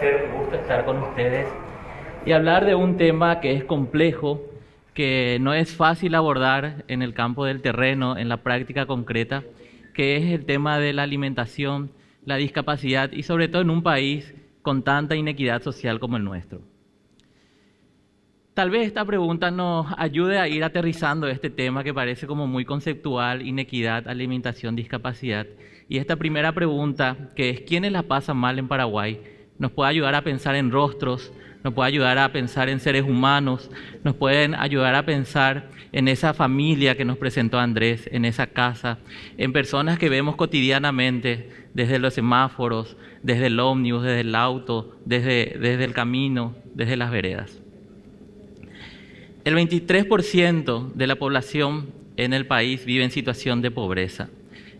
placer, un gusto estar con ustedes y hablar de un tema que es complejo, que no es fácil abordar en el campo del terreno, en la práctica concreta, que es el tema de la alimentación, la discapacidad y sobre todo en un país con tanta inequidad social como el nuestro. Tal vez esta pregunta nos ayude a ir aterrizando este tema que parece como muy conceptual, inequidad, alimentación, discapacidad. Y esta primera pregunta, que es ¿quiénes la pasan mal en Paraguay? nos puede ayudar a pensar en rostros, nos puede ayudar a pensar en seres humanos, nos puede ayudar a pensar en esa familia que nos presentó Andrés, en esa casa, en personas que vemos cotidianamente, desde los semáforos, desde el ómnibus, desde el auto, desde, desde el camino, desde las veredas. El 23% de la población en el país vive en situación de pobreza.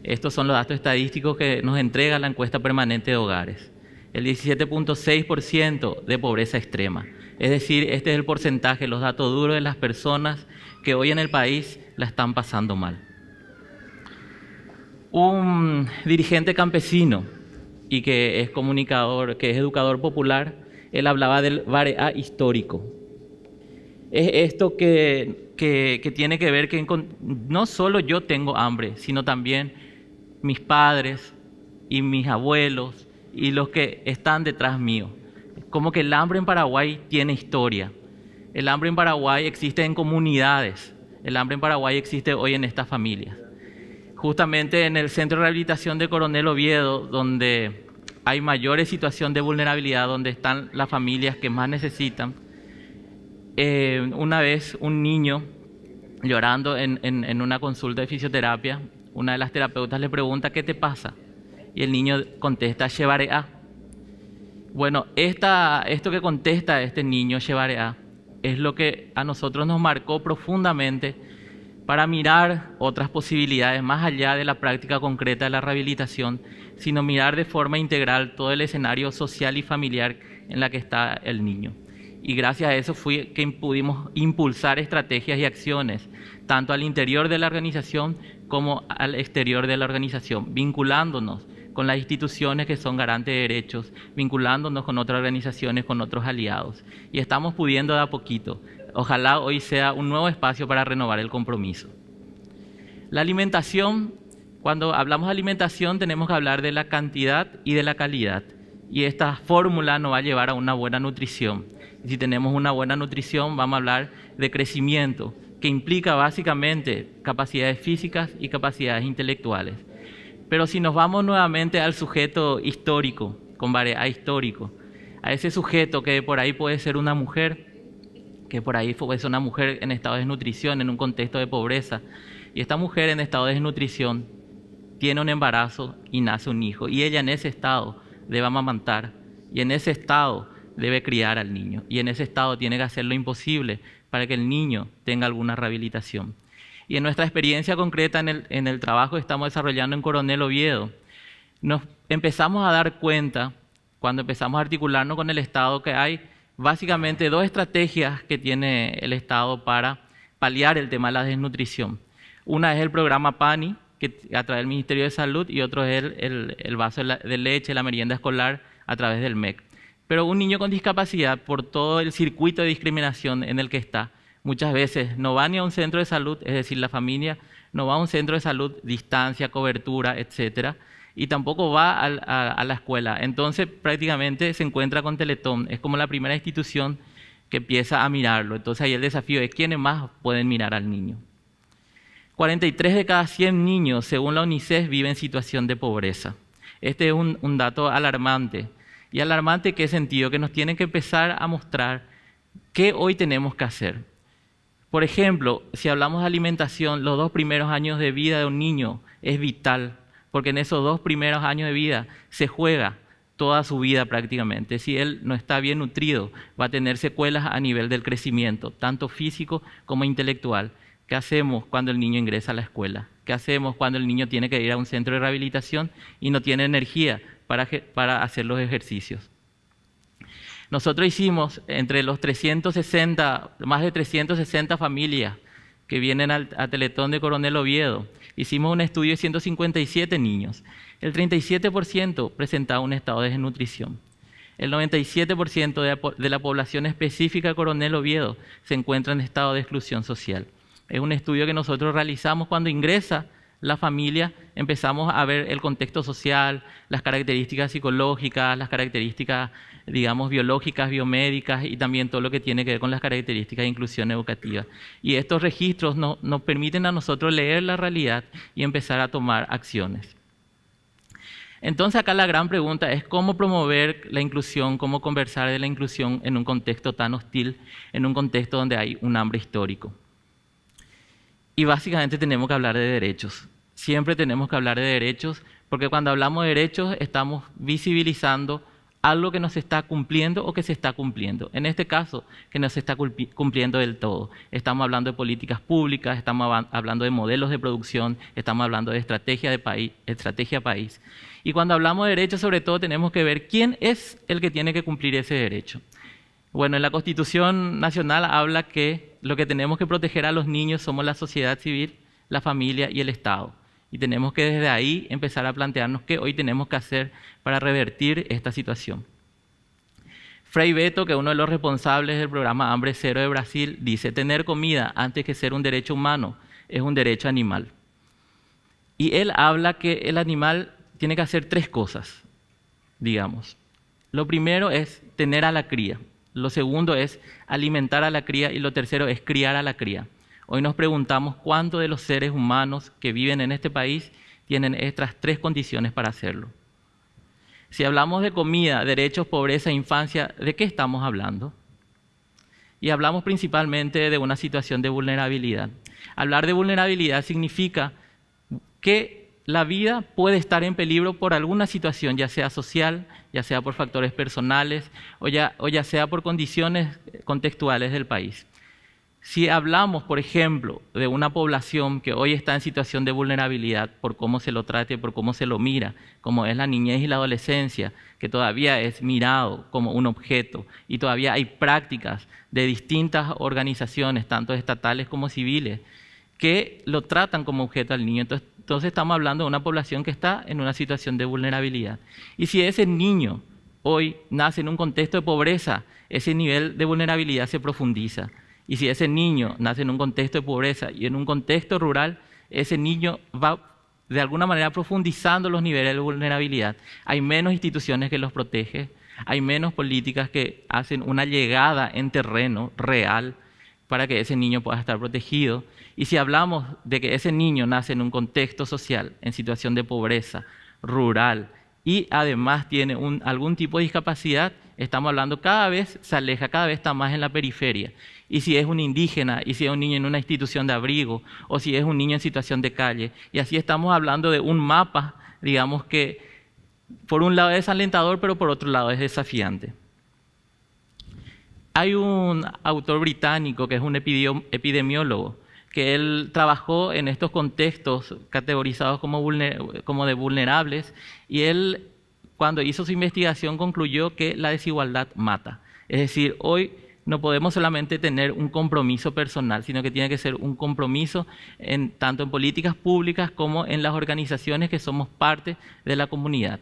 Estos son los datos estadísticos que nos entrega la encuesta permanente de hogares el 17.6% de pobreza extrema. Es decir, este es el porcentaje, los datos duros de las personas que hoy en el país la están pasando mal. Un dirigente campesino y que es comunicador, que es educador popular, él hablaba del varea histórico. Es esto que, que tiene que ver que no solo yo tengo hambre, sino también mis padres y mis abuelos y los que están detrás mío. Como que el hambre en Paraguay tiene historia. El hambre en Paraguay existe en comunidades. El hambre en Paraguay existe hoy en estas familias. Justamente en el Centro de Rehabilitación de Coronel Oviedo, donde hay mayores situación de vulnerabilidad, donde están las familias que más necesitan. Eh, una vez un niño llorando en una consulta de fisioterapia, una de las terapeutas le pregunta, ¿qué te pasa? Y el niño contesta llevaré a. Bueno, esto que contesta este niño llevaré a, es lo que a nosotros nos marcó profundamente para mirar otras posibilidades más allá de la práctica concreta de la rehabilitación, sino mirar de forma integral todo el escenario social y familiar en la que está el niño. Y gracias a eso fue que pudimos impulsar estrategias y acciones, tanto al interior de la organización como al exterior de la organización, vinculándonos con las instituciones que son garantes de derechos, vinculándonos con otras organizaciones, con otros aliados. Y estamos pudiendo de a poquito. Ojalá hoy sea un nuevo espacio para renovar el compromiso. La alimentación, cuando hablamos de alimentación tenemos que hablar de la cantidad y de la calidad. Y esta fórmula nos va a llevar a una buena nutrición. Si tenemos una buena nutrición, vamos a hablar de crecimiento, que implica básicamente capacidades físicas y capacidades intelectuales. Pero si nos vamos nuevamente al sujeto histórico, a histórico, a ese sujeto que por ahí puede ser una mujer, que por ahí ser una mujer en estado de desnutrición, en un contexto de pobreza, y esta mujer en estado de desnutrición tiene un embarazo y nace un hijo, y ella en ese estado debe amamantar, y en ese estado debe criar al niño, y en ese estado tiene que hacer lo imposible para que el niño tenga alguna rehabilitación. Y en nuestra experiencia concreta en el, trabajo que estamos desarrollando en Coronel Oviedo, nos empezamos a dar cuenta, cuando empezamos a articularnos con el Estado, que hay básicamente dos estrategias que tiene el Estado para paliar el tema de la desnutrición. Una es el programa PANI, que a través del Ministerio de Salud, y otro es el, vaso de, leche, la merienda escolar, a través del MEC. Pero un niño con discapacidad, por todo el circuito de discriminación en el que está, muchas veces no va ni a un centro de salud, es decir, la familia no va a un centro de salud, distancia, cobertura, etcétera, y tampoco va a, la escuela. Entonces, prácticamente se encuentra con Teletón, es como la primera institución que empieza a mirarlo. Entonces, ahí el desafío es quiénes más pueden mirar al niño. 43 de cada 100 niños, según la UNICEF, viven en situación de pobreza. Este es un, dato alarmante. Y alarmante, ¿qué sentido? Que nos tienen que empezar a mostrar qué hoy tenemos que hacer. Por ejemplo, si hablamos de alimentación, los dos primeros años de vida de un niño es vital, porque en esos dos primeros años de vida se juega toda su vida prácticamente. Si él no está bien nutrido, va a tener secuelas a nivel del crecimiento, tanto físico como intelectual. ¿Qué hacemos cuando el niño ingresa a la escuela? ¿Qué hacemos cuando el niño tiene que ir a un centro de rehabilitación y no tiene energía para, hacer los ejercicios? Nosotros hicimos entre los 360, más de 360 familias que vienen al, a Teletón de Coronel Oviedo, hicimos un estudio de 157 niños. El 37% presentaba un estado de desnutrición. El 97% de, de la población específica de Coronel Oviedo se encuentra en estado de exclusión social. Es un estudio que nosotros realizamos cuando ingresa la familia, empezamos a ver el contexto social, las características psicológicas, las características, digamos, biológicas, biomédicas y también todo lo que tiene que ver con las características de inclusión educativa. Y estos registros nos permiten a nosotros leer la realidad y empezar a tomar acciones. Entonces acá la gran pregunta es cómo promover la inclusión, cómo conversar de la inclusión en un contexto tan hostil, en un contexto donde hay un hambre histórico. Y básicamente tenemos que hablar de derechos. Siempre tenemos que hablar de derechos, porque cuando hablamos de derechos estamos visibilizando algo que nos está cumpliendo o que se está cumpliendo. En este caso, que no se está cumpliendo del todo. Estamos hablando de políticas públicas, estamos hablando de modelos de producción, estamos hablando de estrategia de país, estrategia país. Y cuando hablamos de derechos, sobre todo tenemos que ver quién es el que tiene que cumplir ese derecho. Bueno, en la Constitución Nacional habla que lo que tenemos que proteger a los niños somos la sociedad civil, la familia y el Estado. Y tenemos que desde ahí empezar a plantearnos qué hoy tenemos que hacer para revertir esta situación. Frei Beto, que es uno de los responsables del programa Hambre Cero de Brasil, dice, tener comida antes que ser un derecho humano es un derecho animal. Y él habla que el animal tiene que hacer tres cosas, digamos. Lo primero es tener a la cría. Lo segundo es alimentar a la cría y lo tercero es criar a la cría. Hoy nos preguntamos cuántos de los seres humanos que viven en este país tienen estas tres condiciones para hacerlo. Si hablamos de comida, derechos, pobreza, infancia, ¿de qué estamos hablando? Y hablamos principalmente de una situación de vulnerabilidad. Hablar de vulnerabilidad significa que la vida puede estar en peligro por alguna situación, ya sea social, ya sea por factores personales o ya, sea por condiciones contextuales del país. Si hablamos, por ejemplo, de una población que hoy está en situación de vulnerabilidad por cómo se lo trate, por cómo se lo mira, como es la niñez y la adolescencia, que todavía es mirado como un objeto y todavía hay prácticas de distintas organizaciones, tanto estatales como civiles, que lo tratan como objeto al niño. Entonces estamos hablando de una población que está en una situación de vulnerabilidad. Y si ese niño hoy nace en un contexto de pobreza, ese nivel de vulnerabilidad se profundiza. Y si ese niño nace en un contexto de pobreza y en un contexto rural, ese niño va de alguna manera profundizando los niveles de vulnerabilidad. Hay menos instituciones que los protegen, hay menos políticas que hacen una llegada en terreno real para que ese niño pueda estar protegido. Y si hablamos de que ese niño nace en un contexto social, en situación de pobreza, rural, y además tiene algún tipo de discapacidad, estamos hablando cada vez se aleja, cada vez está más en la periferia. Y si es un indígena, y si es un niño en una institución de abrigo, o si es un niño en situación de calle. Y así estamos hablando de un mapa, digamos que por un lado es alentador, pero por otro lado es desafiante. Hay un autor británico que es un epidemiólogo, que él trabajó en estos contextos categorizados como, de vulnerables y él cuando hizo su investigación concluyó que la desigualdad mata. Es decir, hoy no podemos solamente tener un compromiso personal, sino que tiene que ser un compromiso tanto en políticas públicas como en las organizaciones que somos parte de la comunidad.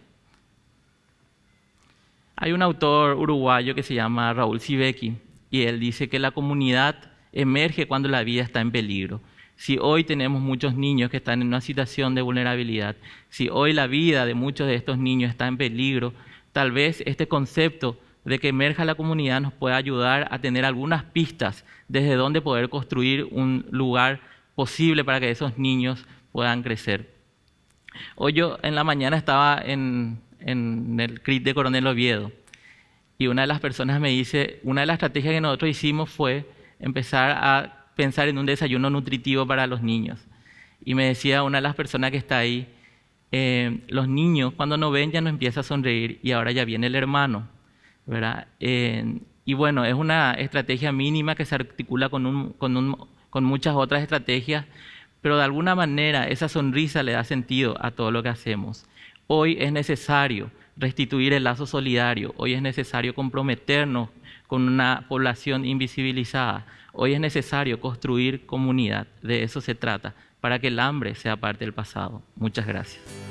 Hay un autor uruguayo que se llama Raúl Sibeki y él dice que la comunidad emerge cuando la vida está en peligro. Si hoy tenemos muchos niños que están en una situación de vulnerabilidad, si hoy la vida de muchos de estos niños está en peligro, tal vez este concepto de que emerja la comunidad nos pueda ayudar a tener algunas pistas desde donde poder construir un lugar posible para que esos niños puedan crecer. Hoy yo en la mañana estaba en, en el CRIT de Coronel Oviedo. Y una de las personas me dice, una de las estrategias que nosotros hicimos fue empezar a pensar en un desayuno nutritivo para los niños. Y me decía una de las personas que está ahí, eh, los niños cuando no ven ya no empieza a sonreír y ahora ya viene el hermano, ¿verdad? Eh, y bueno, es una estrategia mínima que se articula con, un, con, un, con muchas otras estrategias, pero de alguna manera esa sonrisa le da sentido a todo lo que hacemos. Hoy es necesario restituir el lazo solidario, hoy es necesario comprometernos con una población invisibilizada, hoy es necesario construir comunidad, de eso se trata, para que el hambre sea parte del pasado. Muchas gracias.